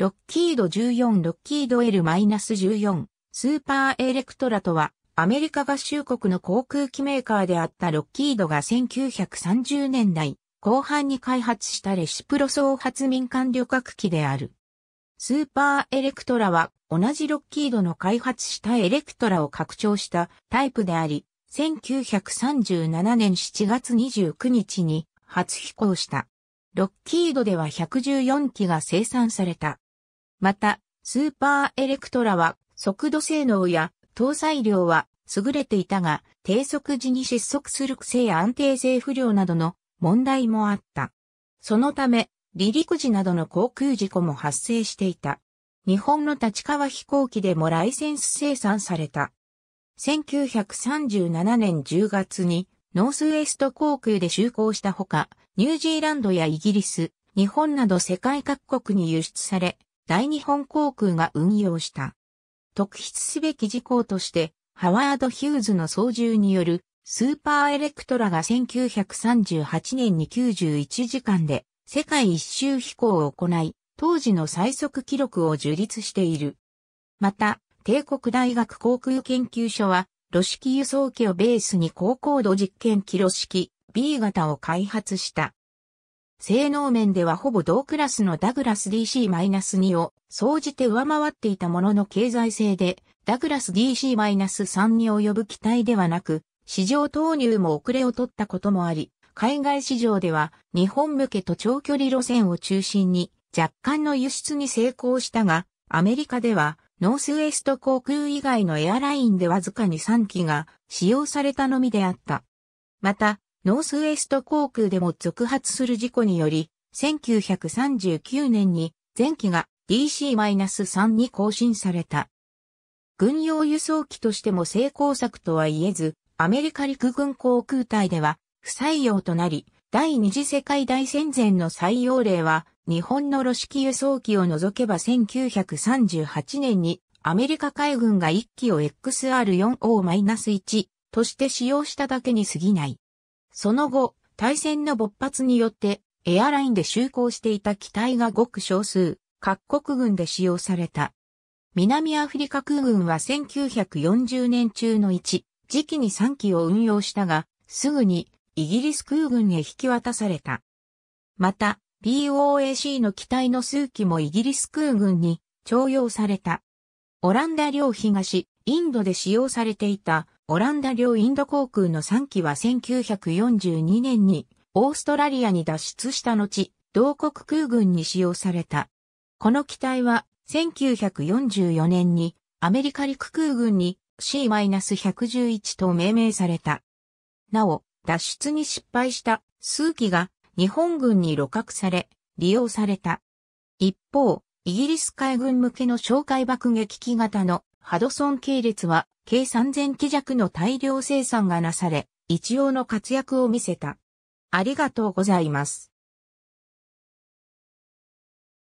ロッキード14ロッキード L-14 スーパーエレクトラとはアメリカ合衆国の航空機メーカーであったロッキードが1930年代後半に開発したレシプロ創発民間旅客機である。スーパーエレクトラは同じロッキードの開発したエレクトラを拡張したタイプであり、1937年7月29日に初飛行した。ロッキードでは114機が生産された。また、スーパーエレクトラは速度性能や搭載量は優れていたが、低速時に失速する癖や安定性不良などの問題もあった。そのため、離陸時などの航空事故も発生していた。日本の立川飛行機でもライセンス生産された。1937年10月にノースウェスト航空で就航したほか、ニュージーランドやイギリス、日本など世界各国に輸出され、大日本航空が運用した。特筆すべき事項として、ハワード・ヒューズの操縦によるスーパーエレクトラが1938年に91時間で世界一周飛行を行い、当時の最速記録を樹立している。また、帝国大学航空研究所は、ロ式輸送機をベースに高高度実験機録式 B 型を開発した。性能面ではほぼ同クラスのダグラス DC-2 を総じて上回っていたものの経済性で、ダグラス DC-3 に及ぶ機体ではなく、市場投入も遅れを取ったこともあり、海外市場では日本向けと長距離路線を中心に若干の輸出に成功したが、アメリカではノースウェスト航空以外のエアラインでわずかに3機が使用されたのみであった。また、ノースウェスト航空でも続発する事故により、1939年に前期が DC-3 に更新された。軍用輸送機としても成功策とは言えず、アメリカ陸軍航空隊では不採用となり、第二次世界大戦前の採用例は、日本の露式輸送機を除けば1938年にアメリカ海軍が1機を XR4O-1 として使用しただけに過ぎない。その後、対戦の勃発によって、エアラインで就航していた機体がごく少数、各国軍で使用された。南アフリカ空軍は1940年中の1、時期に3機を運用したが、すぐにイギリス空軍へ引き渡された。また、BOAC の機体の数機もイギリス空軍に徴用された。オランダ領東、インドで使用されていたオランダ領インド航空の3機は1942年にオーストラリアに脱出した後、同国空軍に使用された。この機体は1944年にアメリカ陸空軍に C-111 と命名された。なお、脱出に失敗した数機が日本軍に露獲され、利用された。一方、イギリス海軍向けの哨戒爆撃機型のハドソン系列は計3000機弱の大量生産がなされ、一応の活躍を見せた。ありがとうございます。